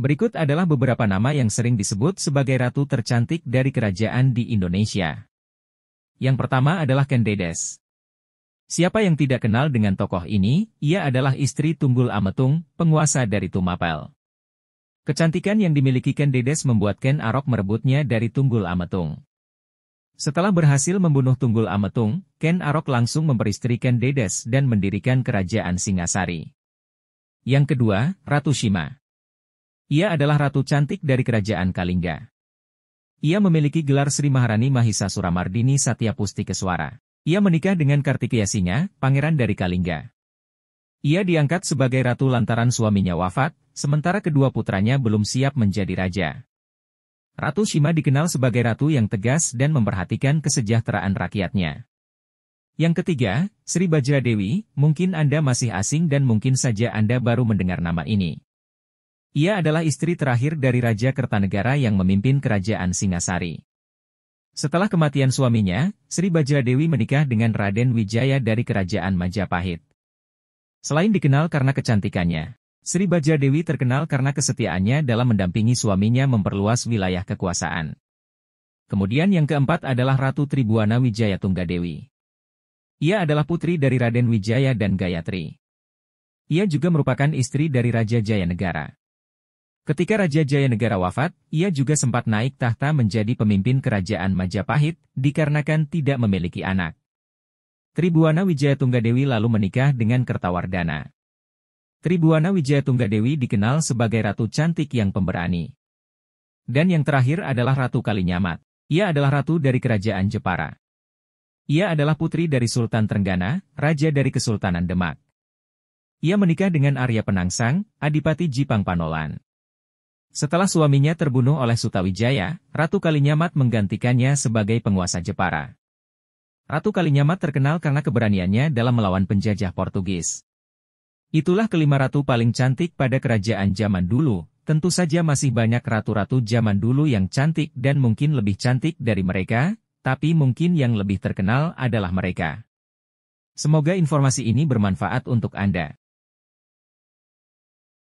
Berikut adalah beberapa nama yang sering disebut sebagai ratu tercantik dari kerajaan di Indonesia. Yang pertama adalah Kendedes. Siapa yang tidak kenal dengan tokoh ini, ia adalah istri Tunggul Ametung, penguasa dari Tumapel. Kecantikan yang dimiliki Kendedes membuat Ken Arok merebutnya dari Tunggul Ametung. Setelah berhasil membunuh Tunggul Ametung, Ken Arok langsung memperistri Kendedes dan mendirikan kerajaan Singasari. Yang kedua, Ratu Shima. Ia adalah ratu cantik dari kerajaan Kalingga. Ia memiliki gelar Sri Maharani Mahisa Suramardini Satya Keswara. Ia menikah dengan Singa, pangeran dari Kalingga. Ia diangkat sebagai ratu lantaran suaminya wafat, sementara kedua putranya belum siap menjadi raja. Ratu Shima dikenal sebagai ratu yang tegas dan memperhatikan kesejahteraan rakyatnya. Yang ketiga, Sri Bajra Dewi, mungkin Anda masih asing dan mungkin saja Anda baru mendengar nama ini. Ia adalah istri terakhir dari Raja Kertanegara yang memimpin kerajaan Singasari. Setelah kematian suaminya, Sri Dewi menikah dengan Raden Wijaya dari kerajaan Majapahit. Selain dikenal karena kecantikannya, Sri Dewi terkenal karena kesetiaannya dalam mendampingi suaminya memperluas wilayah kekuasaan. Kemudian yang keempat adalah Ratu Tribuana Wijaya Tunggadewi. Ia adalah putri dari Raden Wijaya dan Gayatri. Ia juga merupakan istri dari Raja Jayanegara. Ketika Raja Jayanegara wafat, ia juga sempat naik tahta menjadi pemimpin kerajaan Majapahit, dikarenakan tidak memiliki anak. Tribuana Wijaya Tunggadewi lalu menikah dengan Kertawardana. Tribuana Wijaya Tunggadewi dikenal sebagai ratu cantik yang pemberani. Dan yang terakhir adalah Ratu Kalinyamat. Ia adalah ratu dari kerajaan Jepara. Ia adalah putri dari Sultan Trenggana, raja dari Kesultanan Demak. Ia menikah dengan Arya Penangsang, Adipati Jipang Panolan. Setelah suaminya terbunuh oleh Sutawijaya, Ratu Kalinyamat menggantikannya sebagai penguasa Jepara. Ratu Kalinyamat terkenal karena keberaniannya dalam melawan penjajah Portugis. Itulah kelima ratu paling cantik pada kerajaan zaman dulu, tentu saja masih banyak ratu-ratu zaman dulu yang cantik dan mungkin lebih cantik dari mereka, tapi mungkin yang lebih terkenal adalah mereka. Semoga informasi ini bermanfaat untuk Anda.